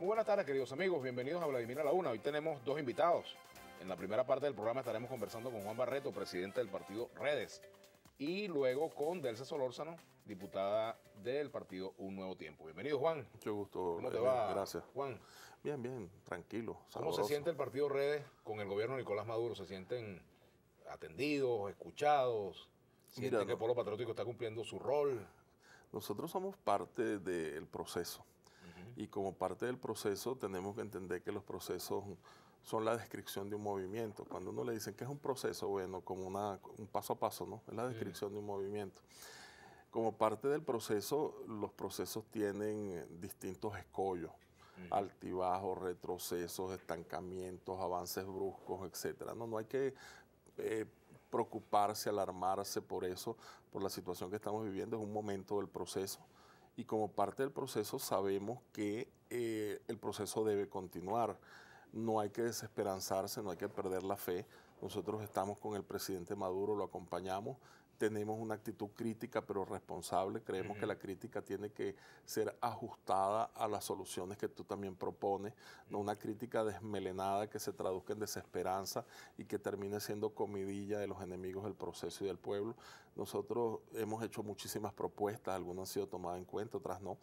Muy buenas tardes, queridos amigos. Bienvenidos a Vladimir a la Una. Hoy tenemos dos invitados. En la primera parte del programa estaremos conversando con Juan Barreto, presidente del partido Redes, y luego con Delce Solórzano, diputada del partido Un Nuevo Tiempo. Bienvenido, Juan. Mucho gusto. ¿Cómo te va? Gracias. Juan. Bien, bien, tranquilo. ¿Cómo se siente el partido Redes con el gobierno de Nicolás Maduro? ¿Se sienten atendidos, escuchados? ¿Sienten que el pueblo patriótico está cumpliendo su rol? Nosotros somos parte del proceso y como parte del proceso tenemos que entender que los procesos son la descripción de un movimiento. Cuando uno le dicen que es un proceso, bueno, como una, un paso a paso, ¿no? Es la descripción de un movimiento. Como parte del proceso, los procesos tienen distintos escollos, altibajos, retrocesos, estancamientos, avances bruscos, etc. No, hay que eh, preocuparse, alarmarse por eso, por la situación que estamos viviendo, es un momento del proceso y como parte del proceso sabemos que eh, el proceso debe continuar. No hay que desesperanzarse, no hay que perder la fe. Nosotros estamos con el presidente Maduro, lo acompañamos, tenemos una actitud crítica pero responsable. Creemos que la crítica tiene que ser ajustada a las soluciones que tú también propones, no una crítica desmelenada que se traduzca en desesperanza y que termine siendo comidilla de los enemigos del proceso y del pueblo. Nosotros hemos hecho muchísimas propuestas, algunas han sido tomadas en cuenta, otras no.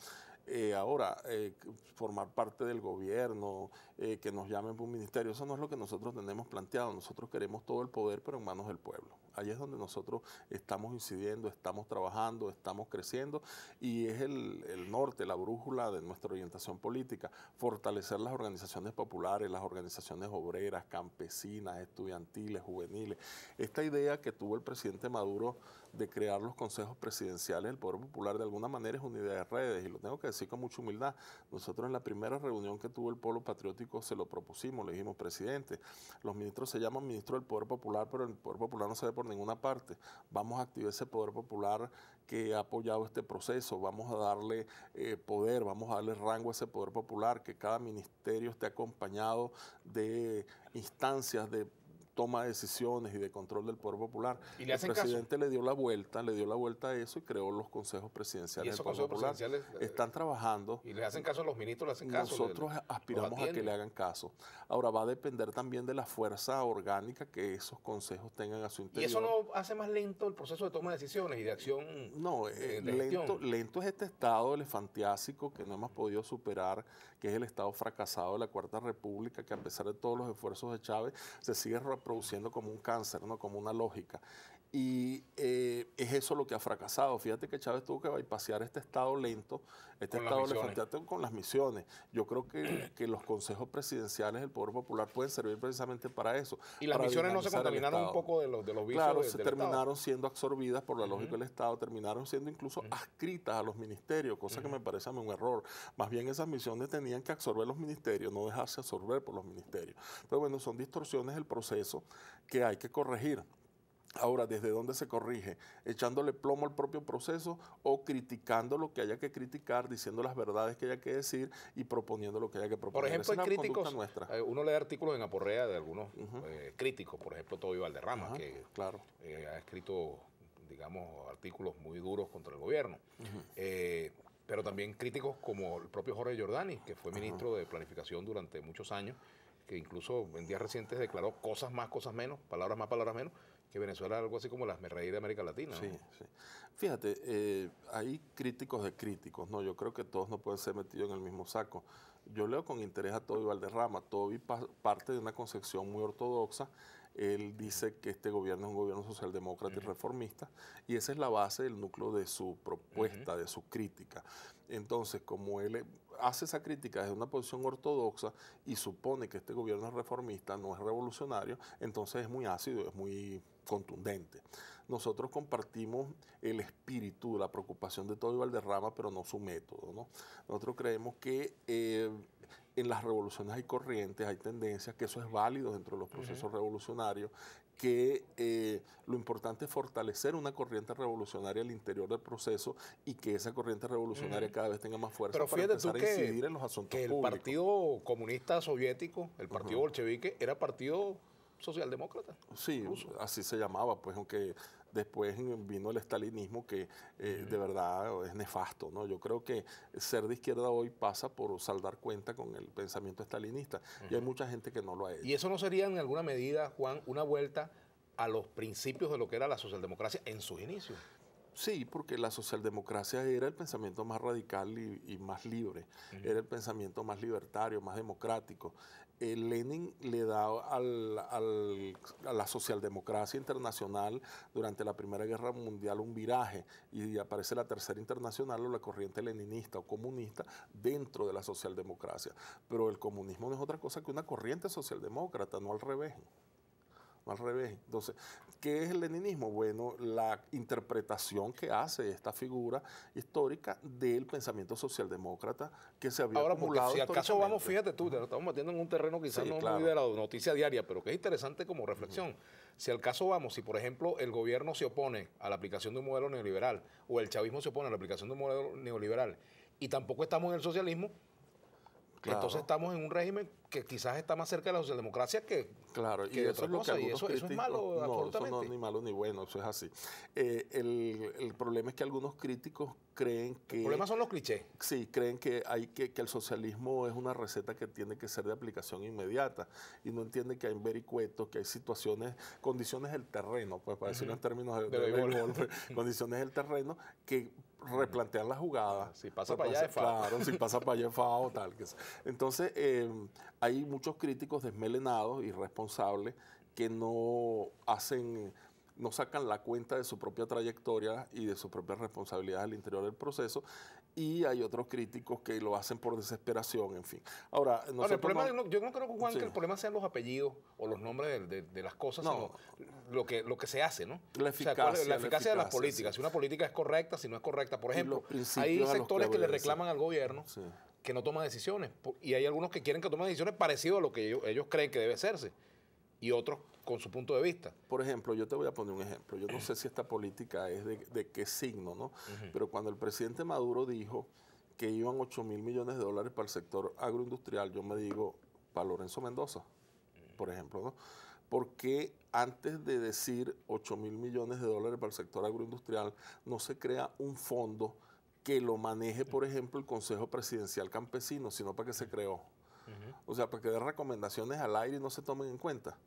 Eh, ahora, eh, formar parte del gobierno, eh, que nos llamen por un ministerio, eso no es lo que nosotros tenemos planteado. Nosotros queremos todo el poder, pero en manos del pueblo ahí es donde nosotros estamos incidiendo, estamos trabajando, estamos creciendo y es el, norte, la brújula de nuestra orientación política, fortalecer las organizaciones populares, las organizaciones obreras, campesinas, estudiantiles, juveniles. Esta idea que tuvo el presidente Maduro de crear los consejos presidenciales del Poder Popular de alguna manera es una idea de redes y lo tengo que decir con mucha humildad. Nosotros en la primera reunión que tuvo el Polo Patriótico se lo propusimos, le dijimos, presidente, los ministros se llaman ministros del Poder Popular, pero el Poder Popular no se ve por ninguna parte. Vamos a activar ese poder popular que ha apoyado este proceso, vamos a darle eh, poder, vamos a darle rango a ese poder popular, que cada ministerio esté acompañado de instancias de toma de decisiones y de control del Poder Popular. ¿Y el presidente le dio la vuelta, le dio la vuelta a eso y creó los consejos presidenciales. Eh, están trabajando. Y le hacen caso a los ministros, le hacen caso. Nosotros aspiramos a que le hagan caso. Ahora va a depender también de la fuerza orgánica que esos consejos tengan a su interior. ¿Y eso no hace más lento el proceso de toma de decisiones y de acción? No, eh, eh, lento, lento es este estado elefantiásico que no hemos podido superar, que es el estado fracasado de la Cuarta República, que a pesar de todos los esfuerzos de Chávez, se sigue produciendo como un cáncer, ¿no? como una lógica. Y eh, es eso lo que ha fracasado. Fíjate que Chávez tuvo que pasear este estado lento, este estado estado elefantado con las misiones. Yo creo que, los consejos presidenciales del Poder Popular pueden servir precisamente para eso. ¿Y las misiones no se contaminaron un poco de los, de los vicios Claro, se terminaron siendo absorbidas por la lógica del Estado, terminaron siendo incluso adscritas a los ministerios, cosa que me parece a mí un error. Más bien esas misiones tenían que absorber los ministerios, no dejarse absorber por los ministerios. Pero bueno, son distorsiones del proceso que hay que corregir. Ahora, ¿desde dónde se corrige? ¿Echándole plomo al propio proceso o criticando lo que haya que criticar, diciendo las verdades que haya que decir y proponiendo lo que haya que proponer? Por ejemplo, hay críticos. Nuestra. Eh, uno lee artículos en Aporrea de algunos eh, críticos, por ejemplo, Toby Valderrama, que eh, ha escrito, digamos, artículos muy duros contra el gobierno. pero también críticos como el propio Jorge Giordani, que fue ministro de Planificación durante muchos años, que incluso en días recientes declaró cosas más, cosas menos, palabras más, palabras menos que Venezuela es algo así como las merreí de América Latina. Sí, sí. Fíjate, eh, hay críticos de críticos, ¿no? Yo creo que todos no pueden ser metidos en el mismo saco. Yo leo con interés a Toby Valderrama. Toby parte de una concepción muy ortodoxa. Él dice que este gobierno es un gobierno socialdemócrata y reformista, y esa es la base del núcleo de su propuesta, de su crítica. Entonces, como él hace esa crítica desde una posición ortodoxa y supone que este gobierno es reformista, no es revolucionario, entonces es muy ácido, es muy contundente. Nosotros compartimos el espíritu, la preocupación de todo Valderrama, pero no su método. ¿no? Nosotros creemos que eh, en las revoluciones hay corrientes, hay tendencias, que eso es válido dentro de los procesos revolucionarios, que eh, lo importante es fortalecer una corriente revolucionaria al interior del proceso y que esa corriente revolucionaria cada vez tenga más fuerza para empezar a incidir en los asuntos que el Partido Comunista Soviético, el Partido Bolchevique, era partido socialdemócrata. Sí, así se llamaba, pues, aunque después vino el estalinismo que eh, de verdad es nefasto, ¿no? Yo creo que ser de izquierda hoy pasa por saldar cuenta con el pensamiento estalinista y hay mucha gente que no lo ha hecho. Y eso no sería en alguna medida, Juan, una vuelta a los principios de lo que era la socialdemocracia en sus inicios. Sí, porque la socialdemocracia era el pensamiento más radical y, más libre, era el pensamiento más libertario, más democrático. Lenin le da a la socialdemocracia internacional durante la Primera Guerra Mundial un viraje y aparece la Tercera Internacional o la corriente leninista o comunista dentro de la socialdemocracia. Pero el comunismo no es otra cosa que una corriente socialdemócrata, no al revés al revés. Entonces, ¿qué es el leninismo? Bueno, la interpretación que hace esta figura histórica del pensamiento socialdemócrata que se había Ahora, acumulado si caso vamos, fíjate tú, te estamos metiendo en un terreno quizás no muy de la noticia diaria, pero que es interesante como reflexión. Si al caso vamos, si por ejemplo el gobierno se opone a la aplicación de un modelo neoliberal o el chavismo se opone a la aplicación de un modelo neoliberal y tampoco estamos en el socialismo, entonces estamos en un régimen que quizás está más cerca de la socialdemocracia que, claro. y de eso otra es cosa. y eso, es malo, no, Eso no es ni malo ni bueno, eso es así. Eh, el, problema es que algunos críticos creen que... El problema son los clichés. Sí, creen que, hay que, que el socialismo es una receta que tiene que ser de aplicación inmediata y no entienden que hay vericuetos, que hay situaciones, condiciones del terreno, pues para decirlo en términos de, condiciones del terreno que replantear la jugada. Ah, si pasa para allá es si pasa para allá es FAO, tal. Que Entonces, eh, hay muchos críticos desmelenados, irresponsables, que no hacen no sacan la cuenta de su propia trayectoria y de su propia responsabilidad al interior del proceso y hay otros críticos que lo hacen por desesperación, en fin. Ahora, no yo no creo, Juan, que el problema sean los apellidos o los nombres de, las cosas, sino lo que, lo que se hace, ¿no? La eficacia, la, eficacia de las políticas, si una política es correcta, si no es correcta. Por ejemplo, hay sectores que, le reclaman al gobierno que no toma decisiones y hay algunos que quieren que tomen decisiones parecidas a lo que ellos, ellos creen que debe hacerse y otros con su punto de vista. Por ejemplo, yo te voy a poner un ejemplo. Yo no sé si esta política es de, qué signo, ¿no? Pero cuando el presidente Maduro dijo que iban 8 mil millones de dólares para el sector agroindustrial, yo me digo, para Lorenzo Mendoza, por ejemplo, ¿no? porque antes de decir 8 mil millones de dólares para el sector agroindustrial, no se crea un fondo que lo maneje, por ejemplo, el Consejo Presidencial Campesino, sino para que se creó? O sea, para que dé recomendaciones al aire y no se tomen en cuenta.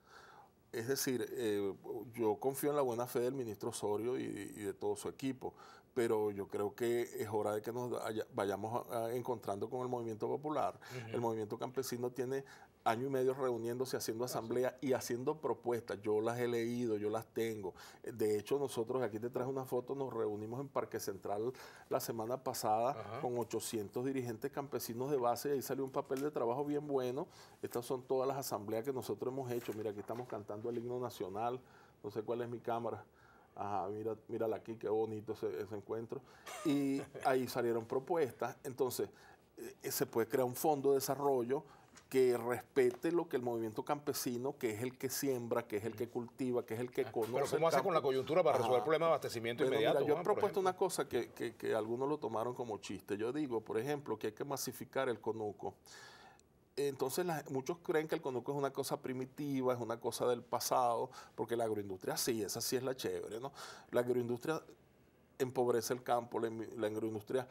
Es decir, eh, yo confío en la buena fe del ministro Osorio y, de todo su equipo, pero yo creo que es hora de que nos vayamos encontrando con el movimiento popular. El movimiento campesino tiene año y medio reuniéndose, haciendo asamblea y haciendo propuestas. Yo las he leído, yo las tengo. De hecho, nosotros, aquí te traje una foto, nos reunimos en Parque Central la semana pasada con 800 dirigentes campesinos de base y ahí salió un papel de trabajo bien bueno. Estas son todas las asambleas que nosotros hemos hecho. Mira, aquí estamos cantando el himno nacional. No sé cuál es mi cámara. Ajá, mira, mírala aquí, qué bonito ese encuentro. Y ahí salieron propuestas. Entonces, eh, eh, se puede crear un fondo de desarrollo que respete lo que el movimiento campesino, que es el que siembra, que es el que cultiva, que es el que conoce. Pero ¿cómo hace con la coyuntura para resolver el problema de abastecimiento inmediato? yo he ah, propuesto una cosa que, algunos lo tomaron como chiste. Yo digo, por ejemplo, que hay que masificar el conuco. Entonces muchos creen que el conuco es una cosa primitiva, es una cosa del pasado, porque la agroindustria sí, esa sí es la chévere, ¿no? La agroindustria empobrece el campo, la agroindustria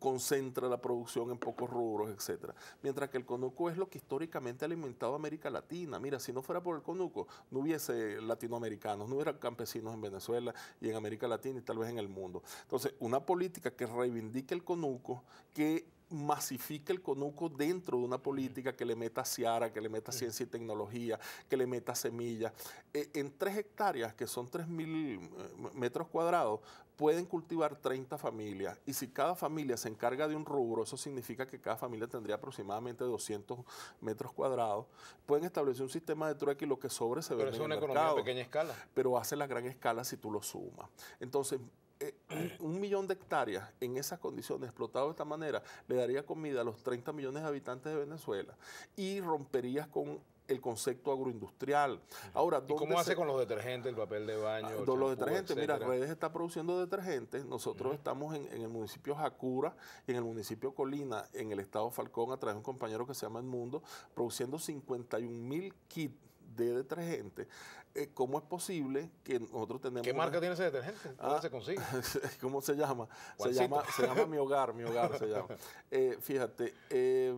concentra la producción en pocos rubros, etc. Mientras que el conuco es lo que históricamente ha alimentado a América Latina. Mira, si no fuera por el conuco, no hubiese latinoamericanos, no hubiera campesinos en Venezuela y en América Latina y tal vez en el mundo. Entonces, una política que reivindique el conuco, que masifique el conuco dentro de una política que le meta ciara, que le meta ciencia y tecnología, que le meta semillas. Eh, en tres hectáreas, que son tres mil eh, metros cuadrados, pueden cultivar 30 familias y si cada familia se encarga de un rubro, eso significa que cada familia tendría aproximadamente 200 metros cuadrados, pueden establecer un sistema de trueque y lo que sobre se vende Pero es una economía mercado, pequeña escala. Pero hace la gran escala si tú lo sumas. Entonces, eh, un, un, millón de hectáreas en esas condiciones, explotado de esta manera, le daría comida a los 30 millones de habitantes de Venezuela y romperías con el concepto agroindustrial. Ahora, ¿Y cómo hace con los detergentes, el papel de baño? Ah, los detergentes, mira, Redes está produciendo detergentes. Nosotros estamos en, el municipio Jacura en el municipio Colina, en el estado Falcón, a través de un compañero que se llama El Mundo, produciendo 51 mil kits de detergente, eh, ¿cómo es posible que nosotros tenemos... ¿Qué marca tiene ese detergente? Ah, se consigue? ¿Cómo se llama? Se llama, Mi Hogar, Mi Hogar se llama. Eh, fíjate, eh,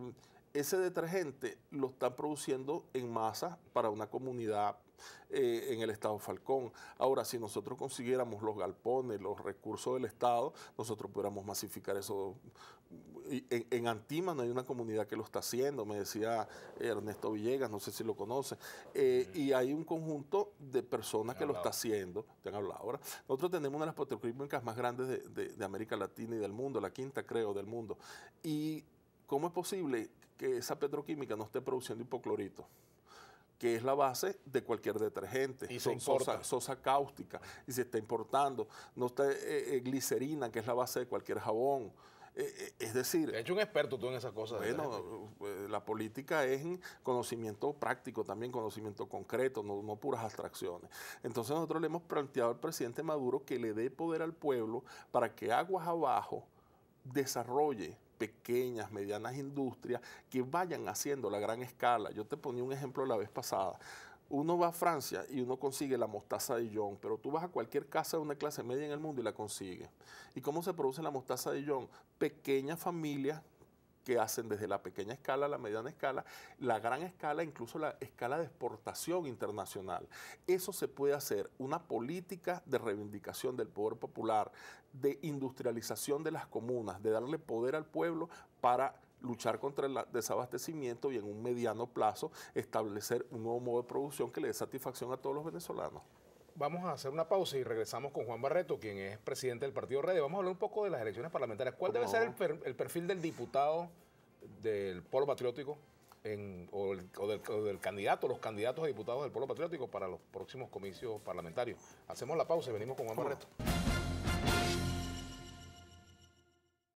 ese detergente lo están produciendo en masa para una comunidad eh, en el estado Falcón. Ahora, si nosotros consiguiéramos los galpones, los recursos del estado, nosotros pudiéramos masificar eso. en, Antímano hay una comunidad que lo está haciendo, me decía Ernesto Villegas, no sé si lo conoce, eh, y hay un conjunto de personas que lo está haciendo, te han hablado ahora. Nosotros tenemos una de las petroquímicas más grandes de América Latina y del mundo, la quinta creo del mundo. Y ¿Cómo es posible que esa petroquímica no esté produciendo hipoclorito que es la base de cualquier detergente. sosa, sosa, cáustica, y se está importando. No está eh, eh, glicerina, que es la base de cualquier jabón. Eh, es decir... hecho un experto tú en esas cosas. Bueno, la política es conocimiento práctico también, conocimiento concreto, no puras abstracciones. Entonces nosotros le hemos planteado al presidente Maduro que le dé poder al pueblo para que aguas abajo desarrolle pequeñas, medianas industrias que vayan haciendo la gran escala. Yo te ponía un ejemplo la vez pasada. Uno va a Francia y uno consigue la mostaza de Dijon, pero tú vas a cualquier casa de una clase media en el mundo y la consigue. ¿Y cómo se produce la mostaza de Dijon? Pequeñas familias que hacen desde la pequeña escala, la mediana escala, la gran escala, incluso la escala de exportación internacional. Eso se puede hacer, una política de reivindicación del poder popular, de industrialización de las comunas, de darle poder al pueblo para luchar contra el desabastecimiento y en un mediano plazo establecer un nuevo modo de producción que le dé satisfacción a todos los venezolanos vamos a hacer una pausa y regresamos con Juan Barreto, quien es presidente del Partido Redes. Vamos a hablar un poco de las elecciones parlamentarias. ¿Cuál debe ser el, perfil del diputado del Polo Patriótico o, del, candidato, los candidatos a diputados del Polo Patriótico para los próximos comicios parlamentarios? Hacemos la pausa y venimos con Juan Barreto.